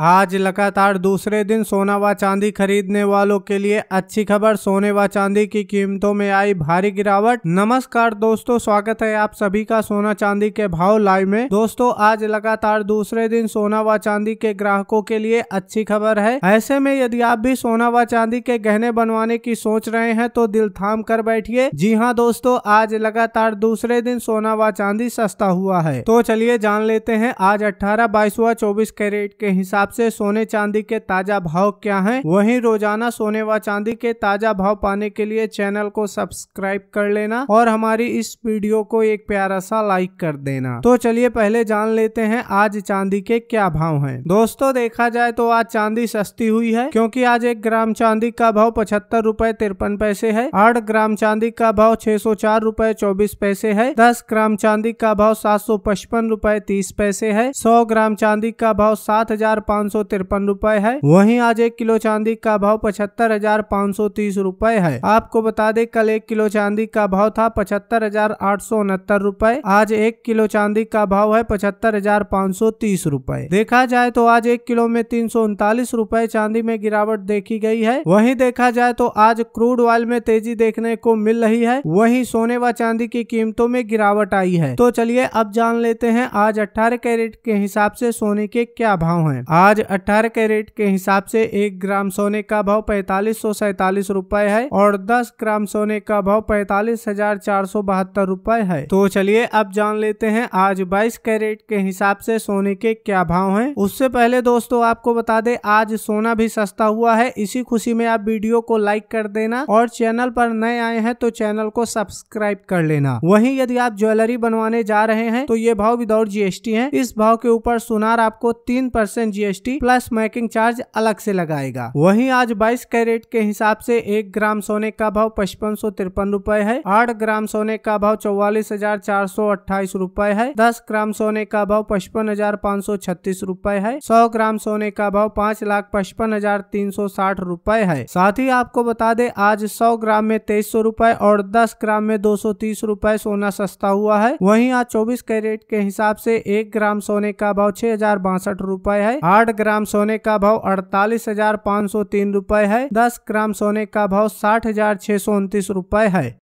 आज लगातार दूसरे दिन सोना व चांदी खरीदने वालों के लिए अच्छी खबर सोने व चांदी की कीमतों में आई भारी गिरावट नमस्कार दोस्तों स्वागत है आप सभी का सोना चांदी के भाव लाइव में दोस्तों आज लगातार दूसरे दिन सोना व चांदी के ग्राहकों के लिए अच्छी खबर है ऐसे में यदि आप भी सोना व चांदी के गहने बनवाने की सोच रहे हैं तो दिल थाम कर बैठिए जी हाँ दोस्तों आज लगातार दूसरे दिन सोना व चांदी सस्ता हुआ है तो चलिए जान लेते हैं आज अठारह बाईस व चौबीस कैरेट के हिसाब हिसाब से सोने चांदी के ताजा भाव क्या हैं वहीं रोजाना सोने व चांदी के ताजा भाव पाने के लिए चैनल को सब्सक्राइब कर लेना और हमारी इस वीडियो को एक प्यारा सा लाइक कर देना तो चलिए पहले जान लेते हैं आज चांदी के क्या भाव है दोस्तों देखा जाए तो आज चांदी सस्ती हुई है क्योंकि आज एक ग्राम चांदी का भाव पचहत्तर रूपए तिरपन पैसे है आठ ग्राम चांदी का भाव छह सौ चार रूपए चौबीस पैसे है दस ग्राम चांदी का भाव सात सौ पचपन रूपए तीस पैसे है सौ ग्राम चांदी का भाव सात हजार पाँच सौ तिरपन रूपए है वहीं आज एक किलो चांदी का भाव पचहत्तर हजार पाँच सौ तीस रूपए है आपको बता दें कल एक किलो चांदी का भाव था पचहत्तर हजार आठ सौ उनहत्तर रूपए आज एक किलो चांदी का भाव है पचहत्तर हजार पाँच सौ तीस रूपए देखा जाए तो आज एक किलो में तीन सौ उनतालीस रूपए चांदी में गिरावट देखी गई है वहीं देखा जाए तो आज क्रूड ऑयल में तेजी देखने को मिल रही है वहीं सोने व चांदी की कीमतों में गिरावट आई है तो चलिए अब जान लेते हैं आज अठारह कैरेट के हिसाब से सोने के क्या भाव है आज 18 कैरेट के हिसाब से एक ग्राम सोने का भाव पैतालीस सौ सैतालीस रूपए है और 10 ग्राम सोने का भाव पैतालीस हजार चार सौ बहत्तर रूपए है तो चलिए अब जान लेते हैं आज 22 कैरेट के हिसाब से सोने के क्या भाव हैं उससे पहले दोस्तों आपको बता दे आज सोना भी सस्ता हुआ है इसी खुशी में आप वीडियो को लाइक कर देना और चैनल पर नए आए हैं तो चैनल को सब्सक्राइब कर लेना वही यदि आप ज्वेलरी बनवाने जा रहे हैं तो ये भाव विदाउट जी है इस भाव के ऊपर सुनार आपको तीन percent GST GST plus making charge अलग से लगाएगा वहीं आज 22 कैरेट के हिसाब से एक ग्राम सोने का भाव पचपन सौ तिरपन रूपए है आठ ग्राम सोने का भाव चौवालीस हजार चार सौ अट्ठाईस रूपए है दस ग्राम सोने का भाव पचपन हजार पाँच सौ छत्तीस रूपए है सौ ग्राम सोने का भाव पाँच लाख पचपन हजार तीन सौ साठ रूपए है साथ ही आपको बता दे आज सौ ग्राम में तेईस सौ रूपए और दस ग्राम में दो सौ तीस रूपए सोना सस्ता हुआ है वही आज चौबीस कैरेट के हिसाब से एक ग्राम सोने का भाव छह हजार बासठ रूपए है आठ आठ ग्राम सोने का भाव अड़तालीस हजार पाँच सौ तीन रूपए है दस ग्राम सोने का भाव साठ हजार छह सौ उनतीस रूपए है